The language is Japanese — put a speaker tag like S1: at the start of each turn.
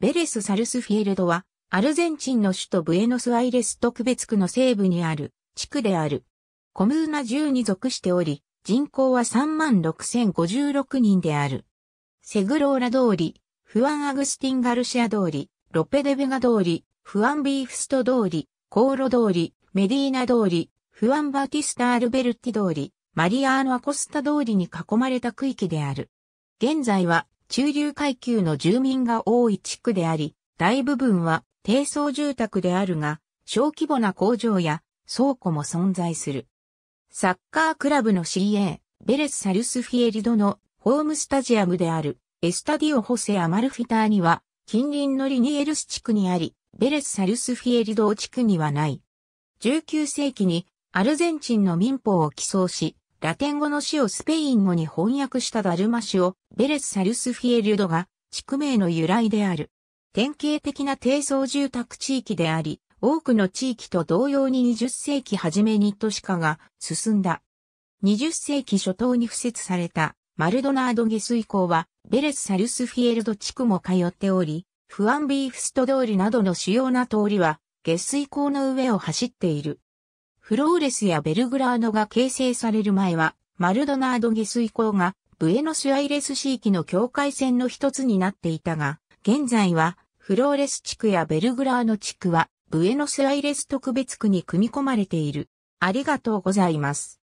S1: ベレス・サルスフィールドは、アルゼンチンの首都ブエノスアイレス特別区の西部にある地区である。コムーナ10に属しており、人口は36,056人である。セグローラ通り、フアン・アグスティン・ガルシア通り、ロペデベガ通り、フアン・ビーフスト通り、コーロ通り、メディーナ通り、フアン・バティスタ・アルベルティ通り、マリアーノ・アコスタ通りに囲まれた区域である。現在は中流階級の住民が多い地区であり、大部分は低層住宅であるが、小規模な工場や倉庫も存在する。サッカークラブの CA、ベレス・サルスフィエリドのホームスタジアムであるエスタディオ・ホセ・アマルフィターには、近隣のリニエルス地区にあり、ベレス・サルスフィエリド地区にはない。19世紀にアルゼンチンの民法を起草し、ラテン語の詩をスペイン語に翻訳したダルマ詩をベレス・サルスフィエリュドが地区名の由来である。典型的な低層住宅地域であり、多くの地域と同様に20世紀初めに都市化が進んだ。20世紀初頭に付設されたマルドナード下水港はベレス・サルスフィエルド地区も通っており、フアンビーフスト通りなどの主要な通りは下水港の上を走っている。フローレスやベルグラーノが形成される前は、マルドナード下水港が、ブエノスアイレス地域の境界線の一つになっていたが、現在は、フローレス地区やベルグラーノ地区は、ブエノスアイレス特別区に組み込まれている。ありがとうございます。